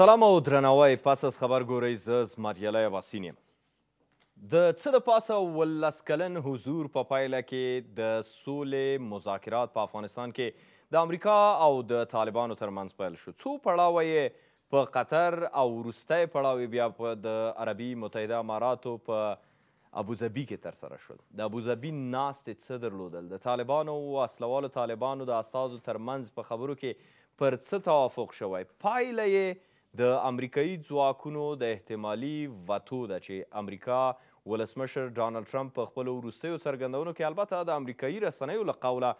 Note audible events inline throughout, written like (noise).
سلام او درناوی پس از خبر ګورئ زه زمریلی عباسین یم د څه د پاسه ولس کلن حضور په پایله کې د سولې مذاکرات په افغانستان کې د امریکا او د طالبانو ترمنځ پیل شو څو پړاوه یې په قطر او وروستی پړاو بیا په د عربي متحده اماراتو په ابوظبي کې ترسره شول د ابوظبي ناستې څه درلودل د طالبانو او وسلوالو طالبانو د استازو ترمنځ په خبرو کې پر څه توافق شوی پایله یې د امریکایي ځواکونو د احتمالي وتو ده چې امریکا ولسمشر ډانلډ ټرمپ په خپلو وروستیو څرګندونو کې البته د امریکایي رسنیو له قوله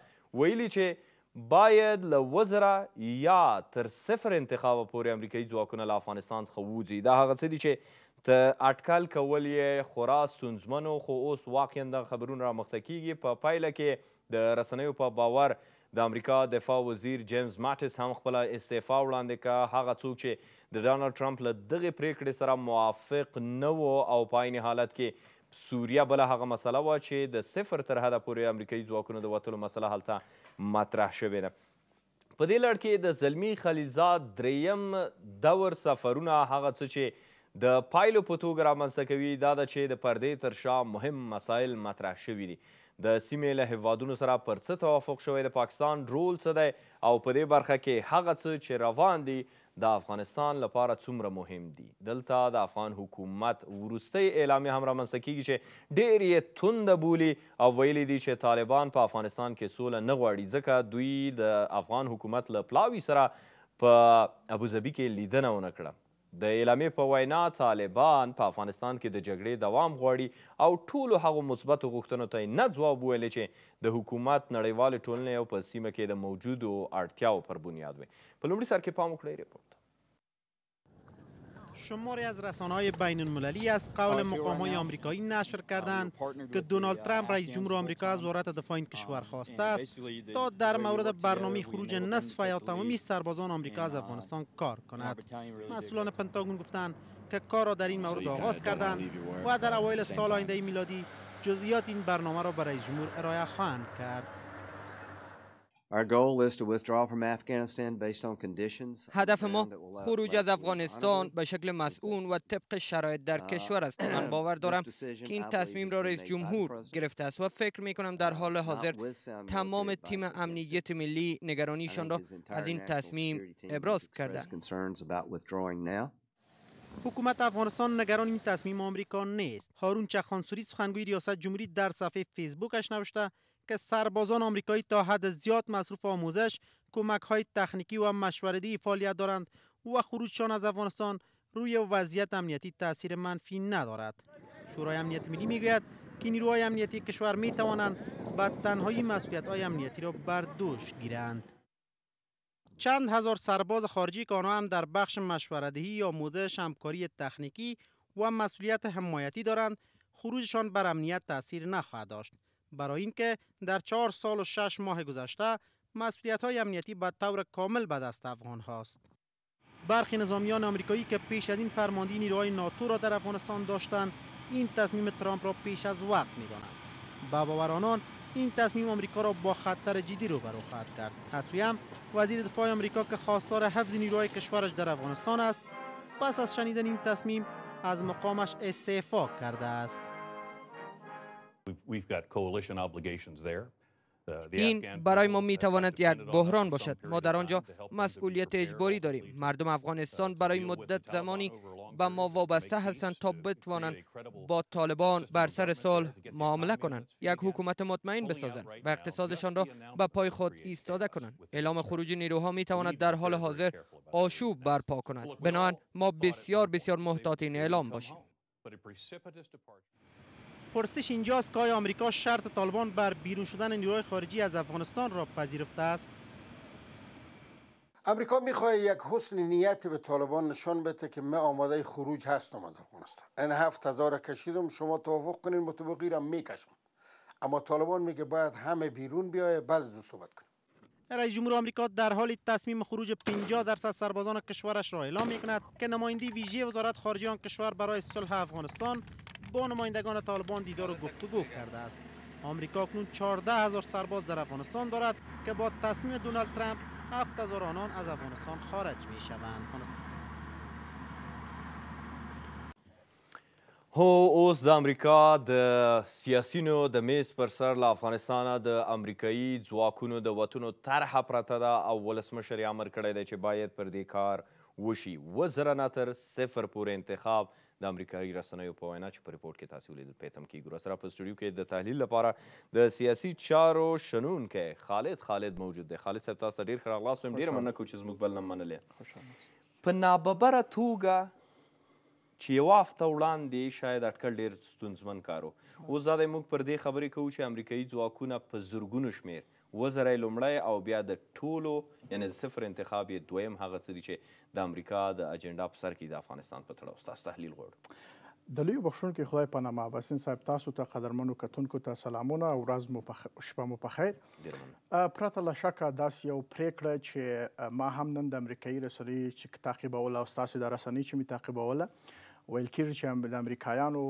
ویلي چې باید له وزره یا تر صفر انتخابه پورې امریکایي ځواکونه له افغانستان څخه ووځي دا هغه څه دي چې ته اټکل کول یې خورا ستونزمنو خو اوس واقعا دغه خبرونه رامخته کیږي په پا پایله کې د رسنیو په باور د امریکا دفاع وزیر جیمز ماټس هم خپله استعفا وړاندې کړه هغه څوک چې د ډانلډ ټرمپ له دغې پریکړې سره موافق نه و او په عین حالت کې سوریه بله هغه مسله وه چې د صفر تر حده پورې امریکایي ځواکونو د وتلو مسله هلته مطرح شوې ده په دې لړ کې د زلمی خلیلزاد دریم دور سفرونه هغه څه چې د پایلو په توګه رامنځته کوي دا ده چې د پردې تر شا مهم مسایل مطرح شوي دي د سیمې له هیوادونو سره پر څه توافق شوی د پاکستان رول څه دی او په دې برخه کې هغه څه چې روان دي د افغانستان لپاره څومره مهم دي دلته د افغان حکومت وروستی اعلامیه هم رامنځته کیږي چې ډېر یې تنده بولي او ویلی دي چې طالبان په افغانستان کې سوله نه غواړي ځکه دوی د افغان حکومت له پلاوي سره په ابوظبي کې لیدنه ونه کړه د اعلامیې په وینا طالبان په افغانستان کې د جګړې دوام غواړي او ټولو هغو مثبتو غوښتنو ته یې نه ځواب وویلی چې د حکومت نړیوالې ټولنې او په سیمه کې د موجودو اړتیاو پر بنیاد وي په لومړي سر کې پام وکړئ ریپورټ شماری از رسانه های بین المللی از قول مقام های آمریکایی نشر کردند که دونالد uh, ترامپ رئیس جمهور um, آمریکا از وزارت دفاع این کشور خواسته است تا در مورد برنامه خروج نصف یا تمامی سربازان آمریکا از افغانستان کار کند مسئولان پنتاگون گفتند که کار را در این مورد آغاز کردند و در اوایل سال آینده میلادی جزئیات این برنامه را برای جمهور ارائه خواهند کرد هدف ما خروج از افغانستان به شکل مسئول و طبق شرایط در uh, کشور است من (clears throat) باور دارم که این تصمیم را رئیس جمهور گرفته است و فکر می کنم در uh, حال حاضر تمام تیم امنیت ملی نگرانیشان را از این تصمیم ابراز کرده حکومت افغانستان نگران این تصمیم آمریکا نیست هارون چخانسوری سخنگوی ریاست جمهوری در صفحه فیسبوکش نوشته که سربازان آمریکایی تا حد زیاد مصروف آموزش، کمک های تخنیکی و مشوردی فعالیت دارند و خروجشان از افغانستان روی وضعیت امنیتی تاثیر منفی ندارد. شورای امنیت ملی میگوید که نیروهای امنیتی کشور می توانند و تنهایی مسئولیت های امنیتی را بر دوش گیرند. چند هزار سرباز خارجی که آنها هم در بخش مشوردهی یا آموزش همکاری تخنیکی و مسئولیت حمایتی دارند خروجشان بر امنیت تاثیر نخواهد داشت برای اینکه در چهار سال و شش ماه گذشته مسئولیت های امنیتی به طور کامل به دست افغان هاست. برخی نظامیان آمریکایی که پیش از این فرماندهی نیروهای ناتو را در افغانستان داشتند این تصمیم ترامپ را پیش از وقت میدانند با باور آنان این تصمیم آمریکا را با خطر جدی روبرو خواهد کرد از وزیر دفاع آمریکا که خواستار حفظ نیروهای کشورش در افغانستان است پس از شنیدن این تصمیم از مقامش استعفا کرده است این برای ما می تواند یک بحران باشد ما در آنجا مسئولیت اجباری داریم مردم افغانستان برای مدت زمانی به ما وابسته هستند تا بتوانند با طالبان بر سر سال معامله کنند یک حکومت مطمئن بسازند و اقتصادشان را به پای خود ایستاده کنند اعلام خروج نیروها می تواند در حال حاضر آشوب برپا کند بنابراین ما بسیار بسیار محتاط این اعلام باشیم پرسش اینجاست که آمریکا شرط طالبان بر بیرون شدن نیروهای خارجی از افغانستان را پذیرفته است امریکا میخواه یک حسن نیت به طالبان نشان بده که ما آماده خروج هستم از افغانستان این هفت هزار کشیدم شما توافق کنین مطبقی را میکشم اما طالبان میگه باید همه بیرون بیایه بعد از صحبت کنیم رئیس جمهور آمریکا در حال تصمیم خروج 50 درصد سربازان کشورش را اعلام میکند که نماینده ویژه وزارت خارجه آن کشور برای صلح افغانستان با نمایندگان طالبان دیدار و گفتگو کرده است آمریکا اکنون 14 هزار سرباز در افغانستان دارد که با تصمیم دونالد ترامپ 7 هزار آنان از افغانستان خارج می شوند هو اوس د امریکا د سیاسینو د میز پر سر له افغانستانه د امریکایي ځواکونو د وتلو طرحه پرته ده او ولسمشر یې امر کړی دی چې باید پر دې کار وشي اوه زره نه تر صفر پورې انتخاب د امریکایي رسنیو په وینا چې په ریپورت کې تاسو ولیدل پیتم کې ګور سره په سټوډیو کې د تحلیل لپاره د سیاسي چارو شنون کې خالد خالد موجود دی خالد صاحب تاسو ډیر ښه راغلاست ویم ډیر مننه کوم چې زموږ بل نه منلې په ناببره توګه چې یو هفته وړاندې شاید اټکل ډیر ستونزمن کارو اوس دا موږ پر دې خبرې کوو چې امریکایي ځواکونه په زرګونو شمیر وزره لومړی او بیا د ټولو یعنی د صفر انتخاب یې دویم هغه څه دي چې د امریکا د اجنډا په سر کې د افغانستان په تړاو ستاسو تحلیل غواړو د لوی بخښون کې خدای په نامه باسین صاحب تاسو ته تا قدرمنو کتونکو ته سلامونه او ورځ مو په شپه مو په خیر پرته له شکه داس یو پریکړه چې ما هم نن د امریکایي رسنۍ چې تعقیبول او تاسو د رسنۍ چې می تعقیبوله ویل کېږي چې د امریکایانو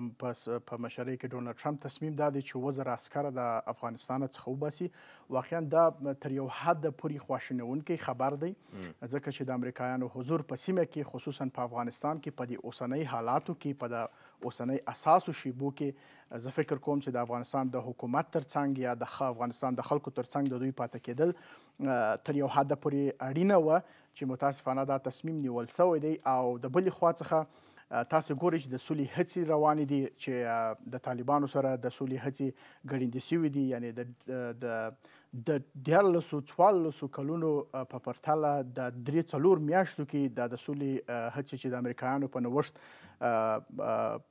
په مشرۍ کې ډونالد ټرمپ تصمیم دا دی چې اووه زره عسکر د افغانستان څخه وباسي واقعا دا تر یو حده پورې خواشینونکی خبر دی ځکه چې د امریکایانو حضور په سیمه کې خصوصا په افغانستان کې په دې اوسنۍ حالاتو کې په د اوسنۍ اساسو شیبو کې زه فکر کوم چې د افغانستان د حکومت ترڅنګ یا د افغانستان د خلکو ترڅنګ د دوی پاتې کېدل تر یو حده پورې اړینه وه چې متاسفانه دا تصمیم نیول سوی دی او د بلې خوا څخه تاسو ګورئ چې د سولې هڅې روانې دي چې د طالبانو سره د سولې هڅې ګړندې شوې دي یعنې د د د دیارلسو څوارلسو کلونو په پرتله د درې څلور میاشتو کې دا د سولې هڅې چې د امریکایانو په نوښت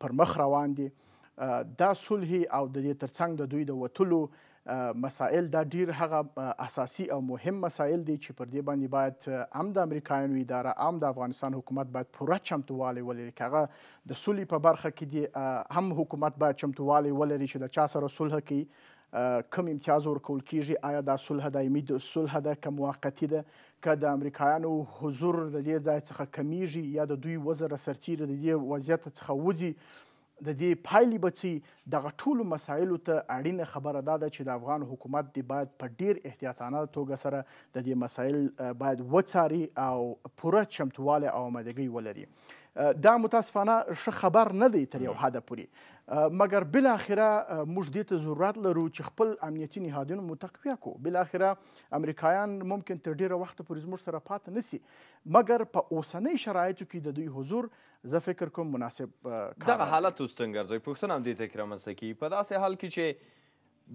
پر مخ روان دي دا صلح او د دې ترڅنګ د دوی د وتلو مسائل دا ډیر هغه اساسی او مهم مسائل دي چې پر دې باندې باید ام د امریکایانو اداره ام د افغانستان حکومت باید پوره چمتووالی ولري که هغه د سولې په برخه کې دي هم حکومت باید چمتووالی ولري چې د چا سره صلح کوي کم امتیاز ورکول کیږي آیا دا صلح دایمي د صلح ده که موقتي ده که د امریکایانو حضور د دې ځای څخه کمیږي یا د دوی وزره سرتیره د دې وضعیت څخه وځي د دې پایلې بچي د ټولو مسایلو ته اړینه خبره دا ده چې د افغان حکومت دی باید په ډیر احتیاطانه توګه سره د دې مسایل باید وڅاري او پوره چمتواله او آمادګي ولري دا متاسفانه ښه خبر نه دی تر یو حده پورې مګر بل اخره موږ دې ته ضرورت لرو چې خپل امنیتي نهادونه متقویه کو بل اخره امریکایان ممکن تر ډیره وخت پورې زموږ سره پاتې نسی مګر په اوسنۍ شرایطو کې د دوی حضور زه فکر کوم مناسب دغه حالت اوس څنګه ځي پښتنه هم دې ذکر مسکی په داسې حال کې چې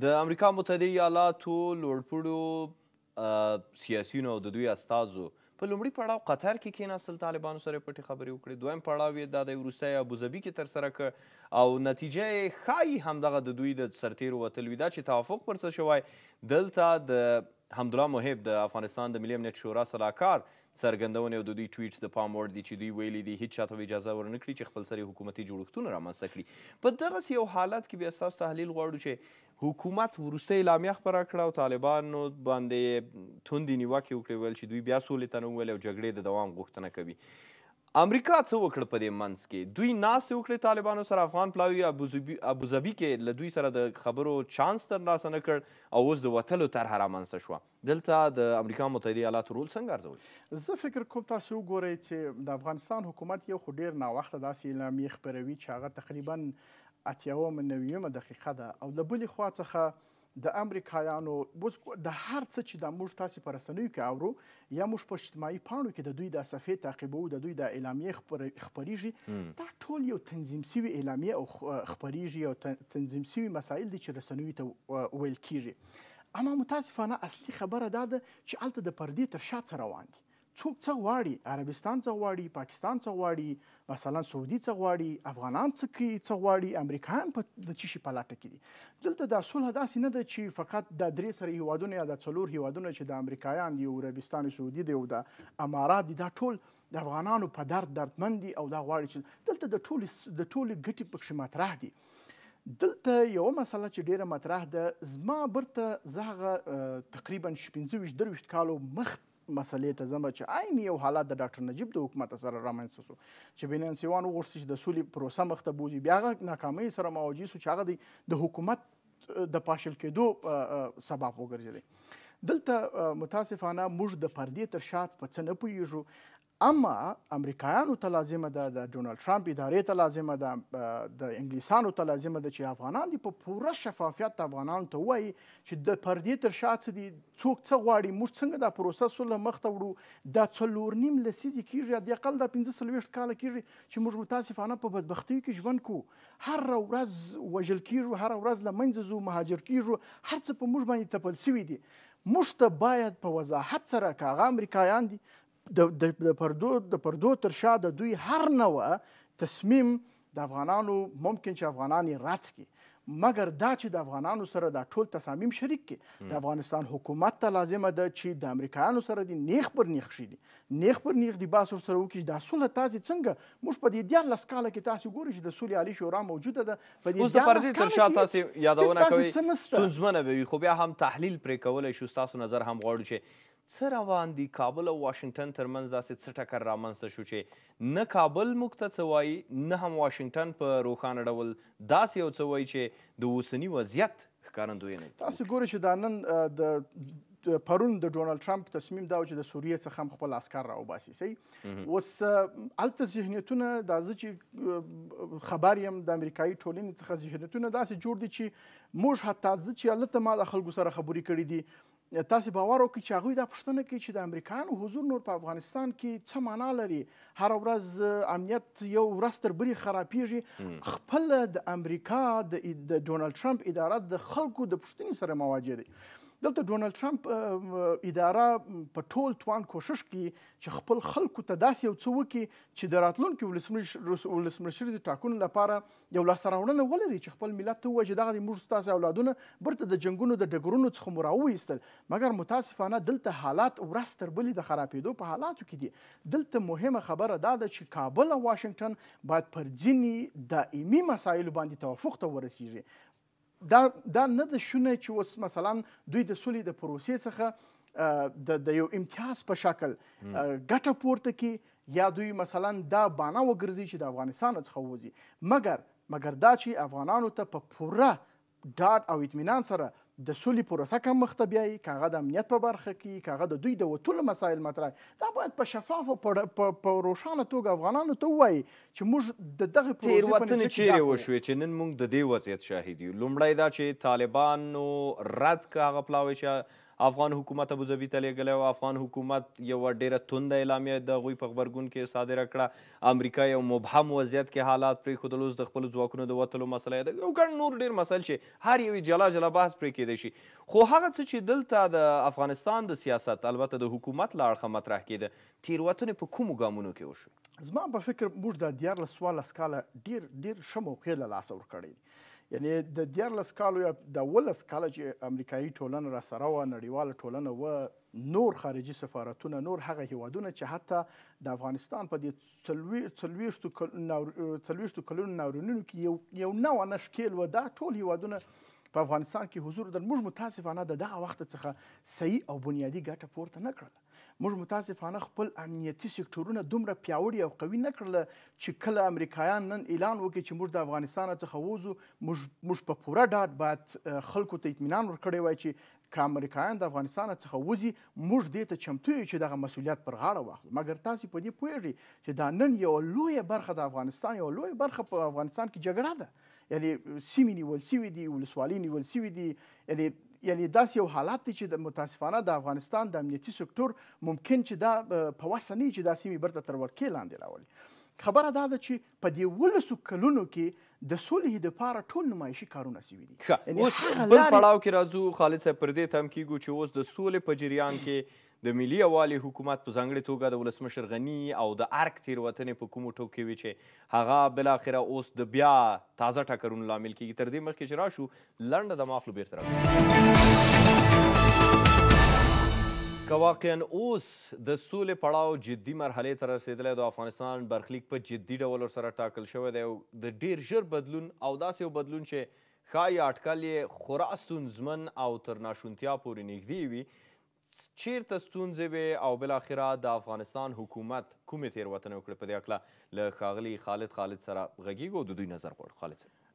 د امریکا متحده ایالاتو لوړپوړو سیاسیونو او د دوی استازو په لومړي پړاو قطر کې کېناستل طالبانو سره پټې خبرې وکړې دویم پړاو یې دا دی وروستی ابوظبي کې ترسره کړ او نتیجه یې ښایي همدغه د دوی د سرتیرو وتل وي دا چې توافق پر څه شوی دلته د حمدالله محب د افغانستان د ملي امنیت شورا صلاحکار څرګندونې او د دوی ټویټس د پام وړ دي چې دوی ویلي دي هیڅ چاته اجازه ورنکړي چې خپل سری حکومتي جوړښتونه رامنځته کړي په دغسې یو حالت کې بیا ستاسو تحلیل غواړو چې حکومت وروستۍ اعلامیه خپره کړه او طالبانو باندې توندې نیوکې وکړې ویل چې دوی بیا سولې ته نه وویل او جګړې د دوام غوښتنه کوي امریکا څه وکړ په دې منځ کې دوی ناستې وکړې طالبانو سره افغان پلاوي ابوظبي کې له دوی سره د خبرو چانس تر لاسه نه کړ او اوس د وتلو طرحه رامنځته شوه دلته د امریکا متحده ایالاتو رول څنګه ارزوئ زه فکر کوم تاسو وګورئ چې د افغانستان حکومت یو خو ډېر ناوخته داسې اعلامیې خپروي چې هغه تقریبا اتیاومه نویمه دقیقه ده او له بلې خوا څخه د امریکایانو اوس د هر څه چې د موږ تاسو پر رسنیو کې اورو یا موږ په اجتماعي پاڼو کې د دوی د صفې تعقیبو د دوی د اعلامیې خبريږي دا ټول یو تنظیم شوی اعلامیه او خبريږي او تنظیم شوی مسایل دي چې رسنیو ته ویل کیږي اما متاسفانه اصلي خبره دا ده چې الته د پردې تر شا روان دي څوک څه غواړي عربستان څه غواړي پاکستان څه غواړي مثلا سعودي څه غواړي افغانان څه کوي څه غواړي امریکایان په د چی شي په لاټه کې دي دلته دا صلح داسې نه ده چې فقط د درې سره هیوادونه یا د څلور هیوادونه چې د امریکایان دي او عربستان سعودي دي او د امارات دي دا ټول د افغانانو په درد دردمن دي او دا غواړي چې دلته د ټول د ټول ګټي پکې مطرح دي دلته یو مسله چې ډیره مطرح ده زما برته زغه تقریبا 15 دروشت کالو مخ مسلې ته ځم چې عین یو حالت د ډاکټر نجیب د حکومت سره رامنځته شو چې بینانسیوان وغوښتل چې د سولې پروسه مخته بوزي بیا هغه ناکامۍ سره مواجه شو چې هغه د حکومت د پاشل کېدو سبب وګرځېدی دلته متاسفانه موږ د پردې تر شا په څه نه پوهیږو اما امریکایانو ته لازمه ده د ډونالد ټرامپ ادارې ته لازمه ده د انګلیسانو ته لازمه ده چې افغانان دي په پوره شفافیت افغانانو ته وایي چې د پردې تر شا څه دي څوک څه غواړي موږ څنګه دا پروسه سوله مخته وړو دا څلور نیم لسیزې کېږي حداقل دا پنځه څلوېښت کاله کېږي چې موږ متاسفانه په بدبختۍ کې ژوند کوو هره ورځ وژل کېږو هره ورځ له منځه ځو مهاجر کېږو هر څه په موږ باندې تپل سوي دي موږ ته باید په وضاحت سره که هغه امریکایان دي د د پردو د پردو تر شا د دوی هر نوع تصمیم د افغانانو ممکن چې افغانان یې رات کی مګر دا چې د افغانانو سره دا ټول تصامیم شریک کی د افغانستان حکومت ته لازمه ده چې د امریکایانو سره دی نیخ پر نیخ شي نیخ پر نیخ دی باس سره وکړي دا سوله تازه څنګه موږ په دې دیار لسکاله کې تاسو ګورئ چې د سولې عالی شورا موجوده ده په دې اوس د پردې تر شا تاسو یادونه کوي ستونزمنه وي خو بیا هم تحلیل پرې کولای شو تاسو نظر هم غواړو چې څه روان دي کابل او واشنگټن ترمنځ داسې څه ټکر رامنځته شو چې نه کابل موږ ته څه وایي نه هم واشنګټن په روښانه ډول داسې یو څه وایي چې د اوسني وضعیت ښکارندوینه تاسو ګورئ چې دا نن د پرون د ډونالد ټرمپ تصمیم دا و چې د سوریې څخه هم خپل عسکر راوباسي صحیح اوس هلته ذهنیتونه دا زه چې خبر یم د امریکایي ټولنې څخه ذهنیتونه داسې جوړ دي چې موږ حتی زه چې هلته ما د خلکو سره خبرې کړې دي تاسو باور وکړئ چې هغه د پښتنه کې چې د امریکایانو حضور نور په افغانستان کې څه معنا لري هر ورځ امنیت یو ورځ تر بری خرابېږي خپل د امریکا د ډونالد ټرمپ اداره د خلکو د پښتنې سره مواجه دي دلته ډونالد ټرمپ اداره په ټول توان کوشش کوي چې خپل خلکو ته داسې یو څه وکړي چې د راتلونکي ولسمشر د ټاکلو لپاره یو لاسته راوړنه ولري چې خپل ملت ته ووایي چې دغه د موږ ستاسو اولادونه بیرته د جنګونو د ډګرونو څخه مو راوویستل مګر متاسفانه دلته حالات ورځ تر بلې د خرابېدو په حالاتو کې دي دلته مهمه خبره دا ده چې کابل او واشنګټن باید پر ځینې دائمي مسایلو باندې توافق ته ورسیږي دا دا نه د شونه چې اوس مثلا دوی د سولې د پروسې څخه د د یو امتیاز په شکل ګټه پورته کی یا دوی مثلا دا بانه وګرځي چې د افغانستان څخه وځي مګر مګر دا چې افغانانو ته په پوره ډاډ او اطمینان سره د سولې پروسه کم مخته بیایي که هغه د امنیت په برخه کې که هغه د دوی د وتلو مسایل مطرح دا باید په شفاف او په روښانه توګه افغانانو ته ووایي چې موږ د دغه تېروتنې چیرې وشوې چې نن موږ د دې وضعیت شاهد یو لومړی دا چې طالبانو رد که هغه پلاوی چې افغان حکومت ابوظبي ته لیږلی او افغان حکومت یوه ډېره تنده اعلامیه د هغوی په غبرګون کې صادره کړه امریکا یو مبهم وضعیت کې حالات پرېښودل اوس د خپلو ځواکونو د وتلو مسله ده یو ګڼ نور ډېر مسایل چې هر یو جلا جلا بحث پرې کېدی شي خو هغه څه چې دلته د افغانستان د سیاست البته د حکومت له اړخه مطرح کېده تېروتنې په کومو ګامونو کې وشوې زما په فکر موږ د دیارلس څوارلس کاله ډېر ډېر ښه موقع له لاسه ورکړی یعنی د دیارلس کالو یا د ولس کاله چې امریکایي ټولنه را سره وه نړیواله ټولنه وه نور خارجي سفارتونه نور هغه هیوادونه چې حتی د افغانستان په دې څلوېښتو کلونو ناورینونو کې یو یو نوه نشکیل وه دا ټول هیوادونه په افغانستان کې حضور درلود موږ متاسفانه د دغه وخت څخه صحیح او بنیادي ګټه پورته نه کړله موږ متاسفانه خپل امنیتي سکتورونه دومره پیاوړي او قوي نه کړل چې کله امریکایان نن اعلان وکړي چې موږ د افغانستان څخه وځو موږ په پوره ډاډ باید خلکو ته اطمینان ورکړی وای چې که امریکایان د افغانستان څخه وځي موږ دې ته چمتو یو چې دغه مسولیت پر غاړه واخلو مګر تاسو په دې پوهیږئ چې دا نن یو لوی برخه د افغانستان یو لوی برخه په افغانستان کې جګړه ده یعنی سیمې نیول سوي دي ولسوالۍ نیول سوي دي یعنی یعنی داس یو حالات چې د متاسفانه د افغانستان د امنیتي سکتور ممکن چې دا په وسه نه چې دا سیمه برته تر ورکې لاندې راولي خبره دا ده چې په دې ولسو کلونو کې د سولې د پاره ټول نمایشي کارونه سوي دي اوس بل پړاو کې راځو خالد صاحب پر دې تم کېږو چې اوس د سولې په جریان (clears throat) کې د ملي یووالي حکومت په ځانګړې توګه د ولسمشر غني او د ارګ تیروتنې په کومو ټوکو کې وي چې هغه بلاخره اوس د بیا تازه ټاکرونو لامل کیږي تر دې مخکې چې راشو لنډه د ماخلو بیرته راغلو که واقعا اوس د سولې پړاو جدي مرحلې ته رسېدلی د افغانستان برخلیک په جدي ډول ورسره ټاکل شوی دی د ډېر ژر بدلون او داسې یو بدلون چې ښایي اټکل یې خورا ستونزمن او تر ناشونتیا پورې نږدې وي چیرته ستونزې وې او بالاخره د افغانستان حکومت کومې تېروتنې وکړې په دې هکله له ښاغلي خالد خالد سره غږیږو د دوی نظر غواړو خالد صاحب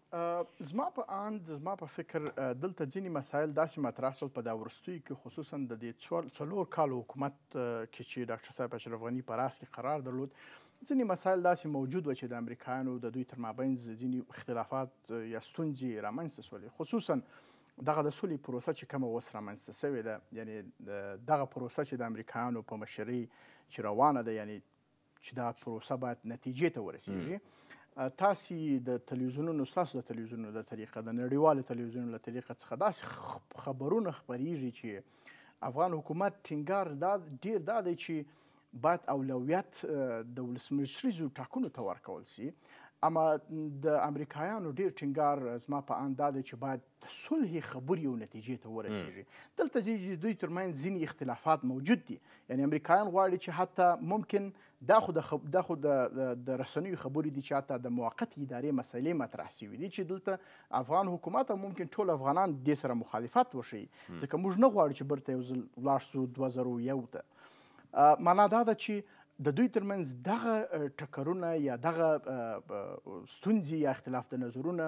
زما په اند زما په فکر دلته ځینې مسایل داسې مطرح سول په دا وروستیو کې خصوصا د دې څلور کالو حکومت کې چې ډاکټر صاحب اشرف غني په راس کې قرار درلود ځینې مسایل داسې موجود و چې د امریکایانو د دوی تر مابین ځینې اختلافات یا ستونزې رامنځته سولې خصوصا دغه د سولې پروسه چې کومه اوس رامنځته سوې ده یعنی دغه پروسه چې د امریکایانو په مشرۍ چې روانه ده یعنی چې دا پروسه باید نتیجې ته ورسیږي تاسې د تلویزیونونو ستاسو د تلویزیونونو د طریقه د نړیوالو تلویزیونونو له طریقه څخه داسې خبرونه خپریږي چې افغان حکومت ټینګار دا ډیر دا دی چې باید اولویت د ولسمشریزو ټاکنو ته ورکول سي اما د امریکایانو ډیر ټینګار زما په اند دا چې باید صلح خبري او نتیجې ته ورسیږي دلته چې دوی ترمن ځینې اختلافات موجود دي یعنی امریکایان غواړي چې حتی ممکن دا خو د خب دا خو د د رسنیو خبري دي چې حتی د موقت ادارې مسلې مطرح شوي دي چې دلته افغان حکومت ممکن ټول افغانان د سره مخالفت وشي ځکه موږ نه غواړو چې برته یو ځل ولاړ سو 2001 ته معنا دا ده چې د دوی ترمنځ دغه ټکرونه یا دغه ستونزې یا اختلاف د نظرونه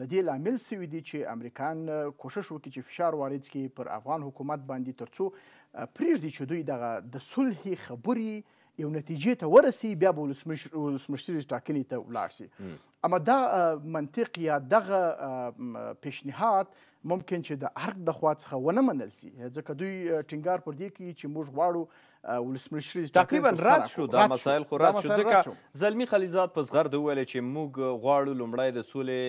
د دې لامل سوي دي چې امریکایان کوشش وکړي چې فشار وارد کړي پر افغان حکومت باندې ترڅو پریږدي چې دوی دغه د صلح خبرې یو نتیجې ته ورسي بیا به ولسمشر ټاکنې ته ولاړ سي اما دا منطق یا دغه پیشنهاد ممکن چې د ارګ د خوا څخه ونه منل سي ځکه دوی ټینګار پر دې کوي چې موږ غواړو ولسمشری تقریبا رد شو دا مسایل خو رد شو ځکه زلمی خلیزاد په زغرد وویل چې موږ غواړو لومړی د سولې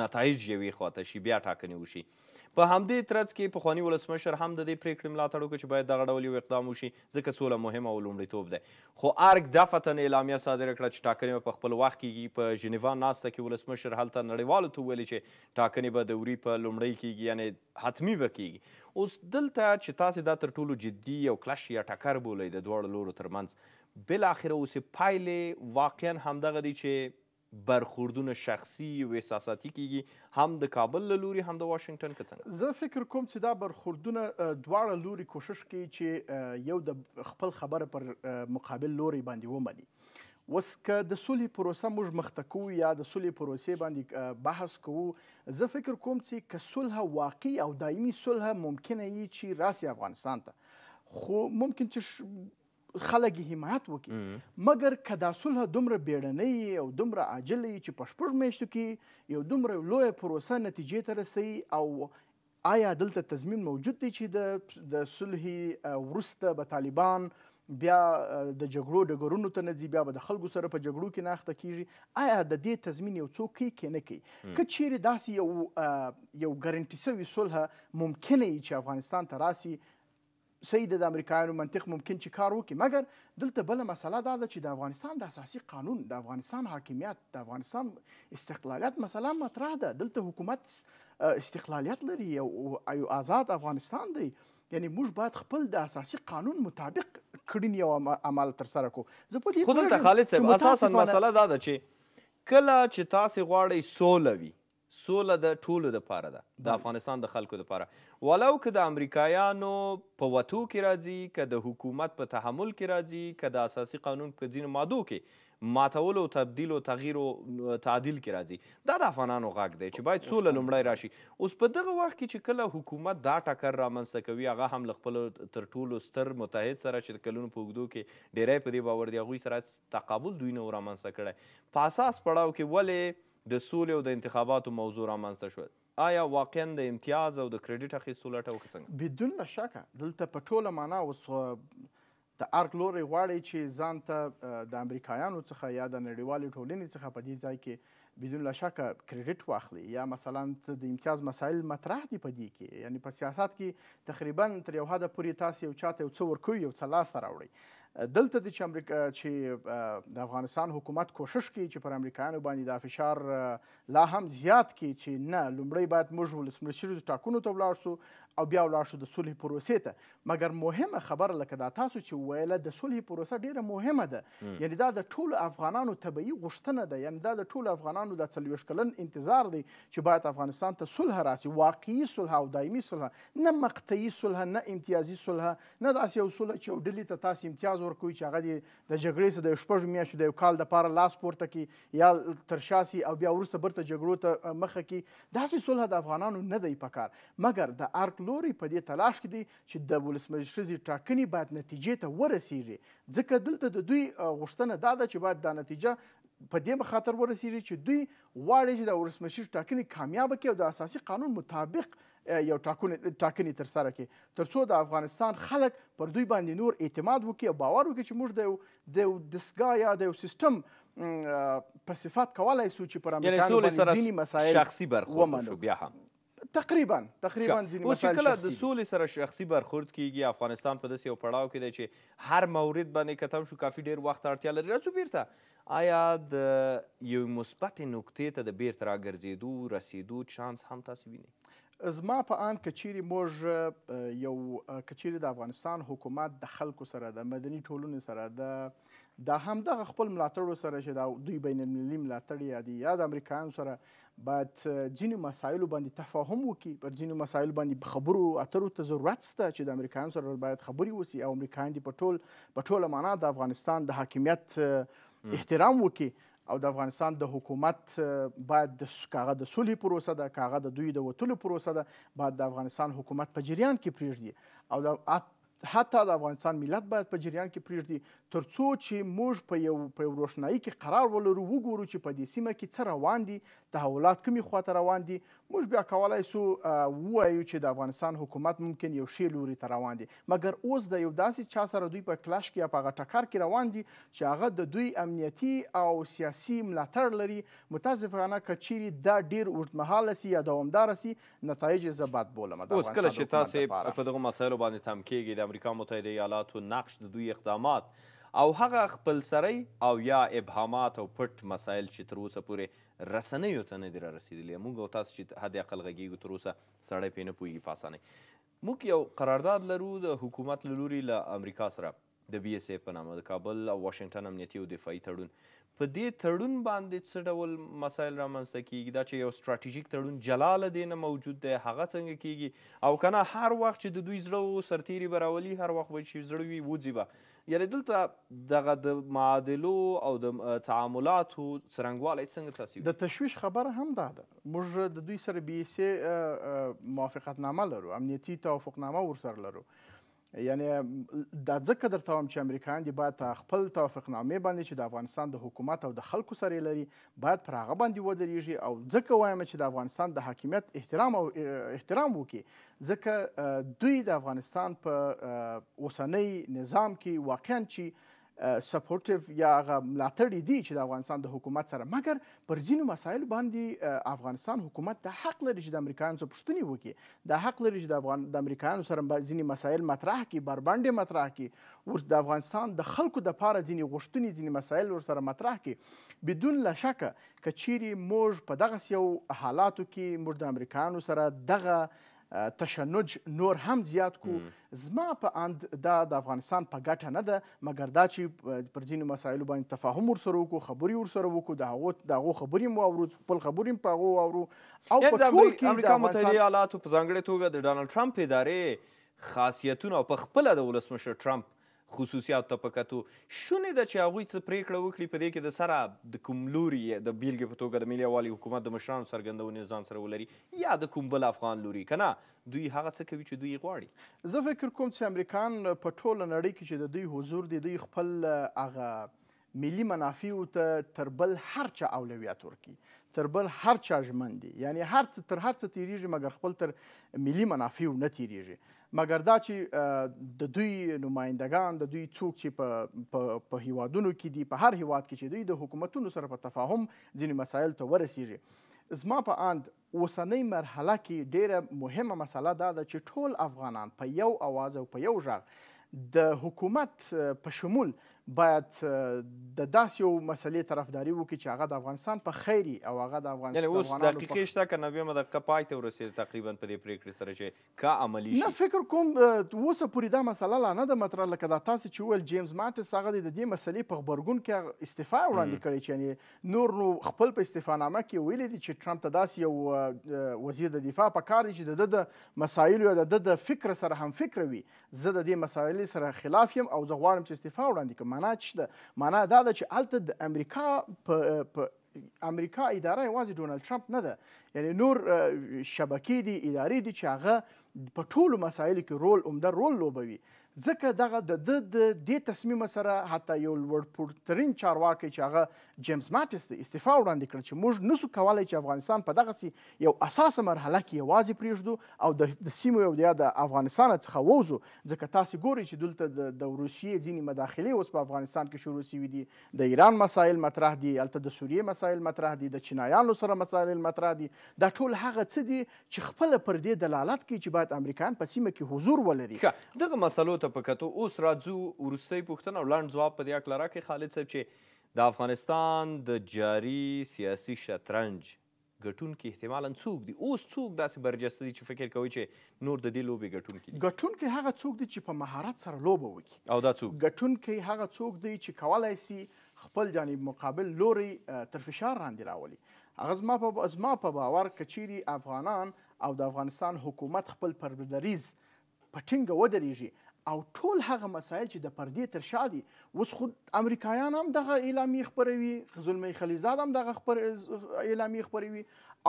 نتایج یوې خواته شي بیا ټاکنې وشي په همدې ترڅ کې پخواني ولسمشر هم د دې پریکړې ملاتړ وکړ چې باید دغه ډول یو اقدام وشي ځکه سوله مهمه او لومړیتوب دی خو ارګ دا فتن اعلامیه صادره کړه چې ټاکنې په خپل وخت کې په ژنیوا ناسته کې ولسمشر هلته نړیوالو ته وویلې چې ټاکنې به دوري په لومړۍ کېږي یعنی حتمی به کېږي اوس دلته چې تاسې دا تر ټولو جدي یو کلش یا ټکر بولئ د دواړو لورو ترمنځ بلاخره اوسې پایلې واقعا همدغه دي چې برخوردونه شخصي او احساساتي کیږي هم د کابل له لوري هم د واشنگټن که څنګه زه فکر کوم چې دا برخوردونه دواړه لوري کوشش کوي چې یو د خپل خبره پر مقابل لوري باندې ومني وس که د سولې پروسه موږ مخته کوو یا د سولې پروسې باندې بحث کوو زه فکر کوم چې که صلح واقعي او دایمي صلح ممکنه یي چې راسي افغانستان ته خو ممکن چې خلک حمایت وکړي مګر که دا صلح دومره بیړنۍ او دومره عاجله چې په شپږ میاشتو کې یو دومره لویه پروسه نتیجې ته رسوي او آیا دلته تضمین موجود دی چې د صلحې وروسته به طالبان بیا د جګړو ډګرونو ته نه ځي بیا به د خلکو سره په جګړو کې ناخته کیږي آیا د دې تضمین یو څوک کوي که نه کوي که چیرې داسې یو یو ګارنټي سوي صلحه ممکنه وي چې افغانستان ته راسي سید د امریکایانو منطق ممکن چې کار وکړي مګر دلته بله مسله دا ده چې د افغانستان د اساسي قانون د افغانستان حاکمیت د افغانستان استقلالیت مسله مطرح ده دلته حکومت استقلالیت لري یو آزاد افغانستان دی یعنی موږ باید خپل د اساسي قانون مطابق کړین یو عمل ترسره کو زه په دې خو دلته خالد صاحب اساسا مسله دا ده چې کله چې تاسې غواړئ سوله وي سوله د ټولو د پاره ده د افغانستان د خلکو د پاره ولو که د امریکایانو په وتو کې راځي که د حکومت په تحمل کې راځي که د اساسي قانون په ځینو مادو کې ماتول او تبدیل او تغییر او تعدیل کې راځي دا د افغانانو غږ دی چې باید سوله لومړی راشي اوس په دغه وخت کې چې کله حکومت دا ټکر رامنځته کوي هغه هم له خپلو تر ټولو ستر متحد سره چې د کلونو په اوږدو کې ډیری په دې باور دی هغوی سره تقابل دوی نه و رامنځته کړی په اساس پړاو کې ولې د سولې او د انتخاباتو موضوع رامنځته شوه آیا واقعا د امتیاز او د کریډیټ اخیستو لټه وکړه څنګه بدون شکه دلته په ټوله معنا اوس د ارګ لوري غواړي چې ځان ته د امریکایانو څخه یا د نړیوالې ټولنې څخه په دې ځای کې بدون شکه کریډیټ واخلي یا مثلا د امتیاز مسایل مطرح دي په دې کې یعنی په سیاست کې تقریبا تر یو حده پورې تاسو یو چاته یو څه ورکوي یو څه لاسته راوړئ دلته د چې امریکا چې د افغانستان حکومت کوشش کوي چې پر امریکایانو باندې د فشار لا هم زیات کړي چې نه لومړی باید موږ ولسمشر ټاکونو ته ولاړ شو او بیا ولاړ شو د صلح پروسې ته مګر مهمه خبره لکه دا تاسو چې وویله د صلح پروسه ډیره مهمه ده یعنې دا د ټولو افغانانو طبیعي غوښتنه ده یعنې دا د ټولو افغانانو د څلوېښت کلن انتظار دی چې باید افغانستان ته صلح راسي واقعي صلح او دایمي صلح نه مقطعي صلح نه امتیازي صلح نه داسې یو صلح چې یو ډلې ته تاسې امتیاز ورکوي چې هغه د جګړې څخه د یو شپږو میاشتو د یو کال دپاره لاس پورته کړي یا تر شا او بیا وروسته بیرته جګړو ته مخه کړي داسې صلح د افغانانو نه دی په کار مګر د ارک لوري په دې تلاش کې دي چې د ولسمشرزي ټاکنې باید نتیجې ته ورسیږي ځکه دلته د دوی غوښتنه دا ده چې باید دا نتیجه په دې خاطر ورسیږي چې دوی غواړي چې د ولسمشر ټاکنې کامیاب کړي او د اساسي قانون مطابق یو ټاکنې ټاکنې تر سره کړي ترڅو د افغانستان خلک پر دوی باندې نور اعتماد وکړي او باور وکړي چې موږ د یو د یو دستګاه یا د یو سیستم په صفات کولای سو چې پر امریکایانو باندې ځینې مسایل شخصي برخورد شو بیا هم تقریبا تقریبا ځینې اوس چې کله د سولې سره شخصي برخورد کیږي افغانستان په داسې یو پړاو کې دی چې هر مورد باندې کتم شو کافي ډیر وخت اړتیا لري راځو بیرته آیا د یو مثبت نقطې ته د بیرته راګرځېدو رسیدو چانس هم تاسو وینئ زما په آن کچیرې موږ یو کچیرې د افغانستان حکومت د خلکو سره د مدني ټولنې سره د دا همدغه خپل ملاتړو سره چې دا دوی بین المللي ملاتړ یا دي یا د امریکایانو سره باید ځینې مسایلو باندې تفاهم وکړي پر ځینو مسایلو باندې خبرو اترو ته ضرورت شته چې د امریکایانو سره باید خبرې وسی او امریکایان دې په ټول په ټوله معنا د افغانستان د حاکمیت احترام وکړي او د افغانستان د حکومت باید د کاغه د صلح پروسه ده کاغه د دوی د وتلو پروسه ده باید د افغانستان حکومت په جریان کې پریږدي او د حتی د افغانستان ملت باید په جریان کې پرېږدي تر څو چې موږ په یو په یو روښنایي کې قرار ولرو وګورو چې په دې سیمه کې څه روان دي تحولات کومې خواته روان دي موږ بیا کولای سو ووایو چې د افغانستان حکومت ممکن یو شی لوري ته روان دي مګر اوس د یو داسې چا سره دوی په کلاش کې یا په هغه ټکر کې روان دي چې هغه د دوی امنیتي او سیاسي ملاتړ لري متاسفانه که چیرې دا ډیر اوږدمهاله سي یا دوامداره سي نتایج یې زه بد بولم اوس کله چې تاسې په دغو مسایلو باندې تم کیږي د امریکا متحده ایالاتو نقش د دوی اقدامات او هغه خپلسرۍ او یا ابهامات او پټ مسایل چې تر اوسه پورې رسنیو ته نه دي رارسېدلي موږ او تاسو چې حداقل غږیږو تر اوسه سړی پرې نه پوهېږي په اسانۍ موږ یو قرارداد لرو د حکومت له لوري له امریکا سره د بی اس اف په نامه د کابل او واشنګټن امنیتي او دفاعي تړون په دې تړون باندې څه ډول مسایل رامنځته کیږي دا چې یو ستراتیژیک تړون جلاله دی نه موجود دی هغه څنګه کیږي او کنه هر وخت چې د دوی زړه سرتیری براولي هر وخت به چې زړه وي وځي به یعنی دلته دغه د معادلو او د تعاملاتو څرنګوالی څنګه تاثیر د تشویش خبره هم دا ده موږ د دوی سره بیسې موافقتنامه لرو امنیتي توافقنامه ورسره لرو یعنی دا ځکه درته وایم چې امریکایان دي باید خپل توافقنامې باندې چې د افغانستان د حکومت او د خلکو سره لري باید پر هغه باندې ودرېږي او ځکه وایم چې د افغانستان د حاکمیت احترام او احترام وکړي ځکه دوی د افغانستان په اوسنۍ نظام کې واقعا چې سپورټیو یا ملاتړي دي چې د افغانستان د حکومت سره مګر پر ځینو مسایلو باندې افغانستان حکومت د حق لري چې د امریکایانو څخه پوښتنې وکړي د حق لري چې د افغان د امریکایانو سره ځینې مسایل مطرح کړي بربنډې مطرح کړي ور د افغانستان د خلکو د پاره ځینې غوښتنې ځینې مسایل ور سره مطرح کړي بدون له شکه کچېری موږ په دغه یو حالاتو کې موږ د امریکایانو سره دغه تشنج نور هم زیات کو زما په اند دا د افغانستان په ګټه نه ده مګر دا چې پر ځینو مسایلو باندې تفاهم ورسره وکړو خبرې ورسره وکړو د هغو د هغو خبرې مو واورو خپل خبرې هم په هغو واورو او په ټول کې امریکا متحده ایالاتو په ځانګړې توګه د ډانلډ ټرمپ ادارې خاصیتونه او په خپله د ولسمشر ټرمپ خصوصي او طبقاتو شونې ده چې هغوی څه پرېکړه وکړي په دې کې د سره د کوم لوري د بیلګې په توګه د ملي یووالي حکومت د مشرانو څرګندونې ځان سره ولري یا د کوم بل افغان لوري که نه دوی هغه څه کوي چې دوی غواړي زه فکر کوم چې امریکان په ټوله نړۍ کې چې د دوی حضور دی دوی خپل هغه ملي منافعو ته تر بل هر چا اولویت ورکي تر بل هر چا ژمن دي یعنی هر تر هر څه تیریږي مګر خپل تر ملي منافعو نه تیریږي مګر دا چې د دوی نمایندگان د دوی څوک چې په په هیوادونو کې دي په هر هیواد کې چې دوی د حکومتونو سره په تفاهم ځینې مسایل ته ورسیږي زما په اند اوسنۍ مرحله کې ډیره مهمه مسله دا ده چې ټول افغانان په یو اواز او په یو غږ د حکومت په شمول باید د داس یو مسلې طرفداري وکړي چې هغه د افغانستان په خیری او هغه د افغانستان یعنی اوس دقیقې شته که نویمه دقیقه پای ته ورسېده تقریبا په دې پرېکړې سره چې کا عملي شي نه فکر کوم اوسه پورې دا مسله لا نه ده مطرح لکه دا تاسو چې وویل جیمز ماټس هغه د دې مسلې په غبرګون کې استعفا وړاندې کړې چې یعنې نور نو خپل په استعفانامه کې ویلي دي چې ټرمپ ته داسې یو وزیر د دفاع په کار دی چې د ده د مسایلو یا د ده د فکر سره هم فکر وي زه د دې مسایلې سره خلاف یم او زه غواړم چې استعفا وړاندې کړم معنا چې ده معنا دا ده چې هلته د امریکا په امریکا اداره یوازې ډونالد ټرمپ نه ده یعنی نور شبکې دي ادارې دي چې هغه په ټولو مسایلو کې رول عمده رول لوبوي ځکه دغه د د دې تصمیم سره حتی یو لوړ پورترین چارواکي چې هغه جیمز ماتس د استعفا وړاندې کړ چې موږ نسو کولای چې افغانستان په دغه سي یو اساسه مرحله کې یوازې پریږدو او د سیمو یو د افغانستان څخه ووزو ځکه تاسو ګورئ چې دلته د روسیې ځینې مداخلې اوس په افغانستان کې شروع شوي دي د ایران مسایل مطرح دي هلته د سوریې مسایل مطرح دي د چینایانو سره مسایل مطرح دي دا ټول هغه څه دي چې خپله پر دې دلالت کوي چې باید امریکایان په سیمه کې حضور ولري دغه مسلو ته په کتو اوس راځو وروستۍ پوښتنه او لنډ ځواب په دې هکله راکړئ خالد صاحب چې د افغانستان د جاري سیاسي شطرنج ګټونکي احتمالا څوک دي اوس څوک داسې برجسته دي چې فکر کوي چې نور د دې لوبې ګټونکي دي ګټونکي هغه څوک دي چې په مهارت سره لوبه وکړي او دا څوک ګټونکي هغه څوک دی چې کولای سي خپل جانب مقابل لوري تر فشار لاندې راولي هغه زما په زما په باور کچيري افغانان او د افغانستان حکومت خپل پربدریز په ټینګه ودرېږي او ټول هغه مسایل چې د پردې تر شا دي اوس خو امریکایان هم دغه اعلامیې خپروي زلمی خلیزاد هم دغه خپر اعلامیې خپروي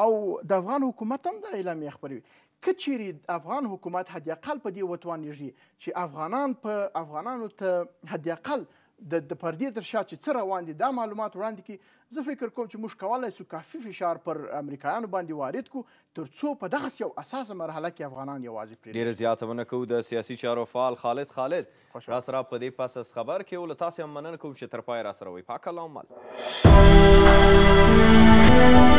او د افغان حکومت هم د اعلامیې خپروي که چیرې افغان حکومت حداقل په دې وتوانېږي چې افغانان په افغانانو ته حداقل د د پردې تر شا چې څه روان دي دا معلومات وړاندې کی زه فکر کوم چې موږ کولای شو کافي فشار پر امریکایانو باندې وارد کو تر څو په دغه یو اساس مرحله کې افغانان یوازې پرې ډیر زیاتونه کوو د سیاسي چارو فعال خالد خالد را سره په دې پاس خبر کې ول تاسو هم مننه کوم چې تر پای را سره وي پاک الله مال